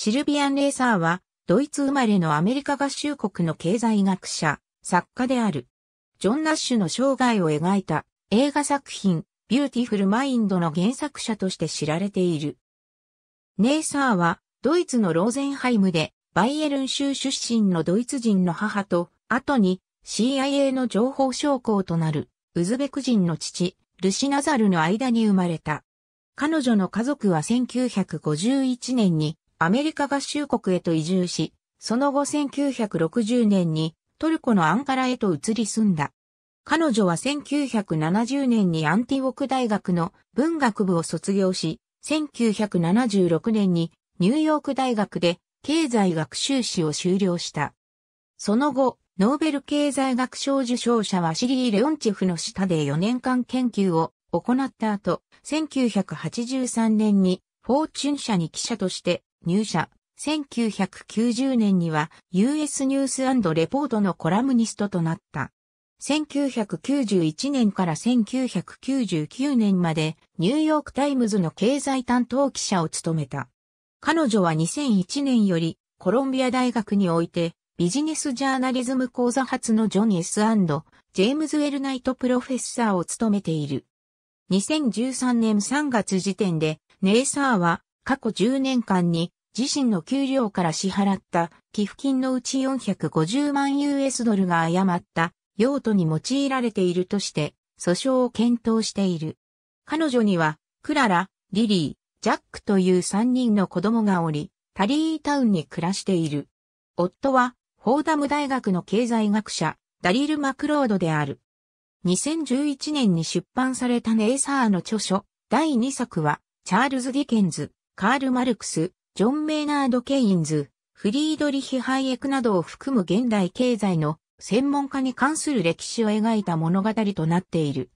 シルビアン・レーサーは、ドイツ生まれのアメリカ合衆国の経済学者、作家である。ジョン・ナッシュの生涯を描いた映画作品、ビューティフル・マインドの原作者として知られている。ネーサーは、ドイツのローゼンハイムで、バイエルン州出身のドイツ人の母と、後に CIA の情報将校となる、ウズベク人の父、ルシナザルの間に生まれた。彼女の家族は1951年にアメリカ合衆国へと移住し、その後1960年にトルコのアンカラへと移り住んだ。彼女は1970年にアンティウーク大学の文学部を卒業し、1976年にニューヨーク大学で経済学修士を修了した。その後、ノーベル経済学賞受賞者はシリー・レオンチェフの下で4年間研究を行った後、1983年にフォーチュン社に記者として入社。1990年には US ニュースレポートのコラムニストとなった。1991年から1999年までニューヨークタイムズの経済担当記者を務めた。彼女は2001年よりコロンビア大学においてビジネスジャーナリズム講座発のジョン S& ジェームズ・ウェルナイトプロフェッサーを務めている。2013年3月時点でネイサーは過去10年間に自身の給料から支払った寄付金のうち450万 US ドルが誤った用途に用いられているとして訴訟を検討している。彼女にはクララ、リリー、ジャックという3人の子供がおり、タリータウンに暮らしている。夫はフォーダム大学の経済学者、ダリル・マクロードである。2011年に出版されたネイサーの著書、第2作は、チャールズ・ディケンズ、カール・マルクス、ジョン・メイナード・ケインズ、フリードリヒ・ハイエクなどを含む現代経済の専門家に関する歴史を描いた物語となっている。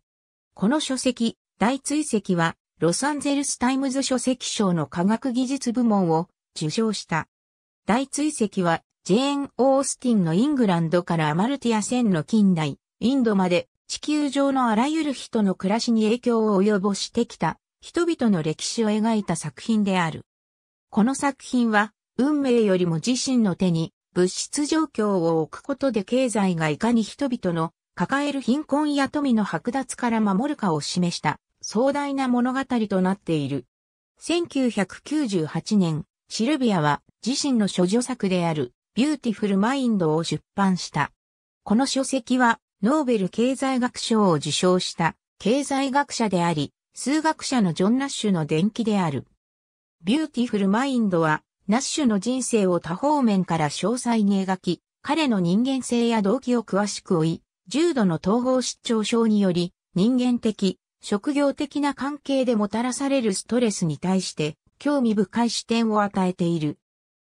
この書籍、大追跡は、ロサンゼルスタイムズ書籍賞の科学技術部門を受賞した。大追跡は、ジェーン・オースティンのイングランドからアマルティア線の近代、インドまで地球上のあらゆる人の暮らしに影響を及ぼしてきた人々の歴史を描いた作品である。この作品は、運命よりも自身の手に物質状況を置くことで経済がいかに人々の抱える貧困や富の剥奪から守るかを示した壮大な物語となっている。1998年、シルビアは自身の諸女作であるビューティフルマインドを出版した。この書籍はノーベル経済学賞を受賞した経済学者であり、数学者のジョン・ナッシュの伝記である。ビューティフル・マインドは、ナッシュの人生を多方面から詳細に描き、彼の人間性や動機を詳しく追い、重度の統合失調症により、人間的、職業的な関係でもたらされるストレスに対して、興味深い視点を与えている。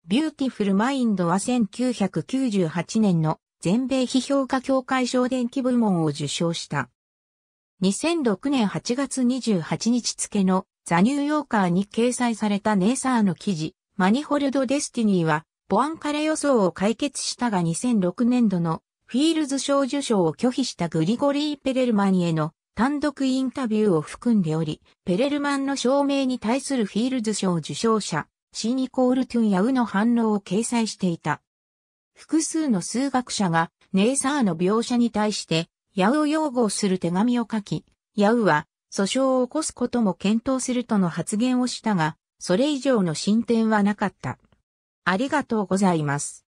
ビューティフル・マインドは1998年の全米批評家協会賞伝記部門を受賞した。2006年8月28日付のザ・ニューヨーカーに掲載されたネイサーの記事、マニホルド・デスティニーは、ボアンカレ予想を解決したが2006年度のフィールズ賞受賞を拒否したグリゴリー・ペレルマンへの単独インタビューを含んでおり、ペレルマンの証明に対するフィールズ賞受賞者、シニコール・トゥンやウの反応を掲載していた。複数の数学者がネイサーの描写に対してヤウを擁護する手紙を書き、ヤウは訴訟を起こすことも検討するとの発言をしたが、それ以上の進展はなかった。ありがとうございます。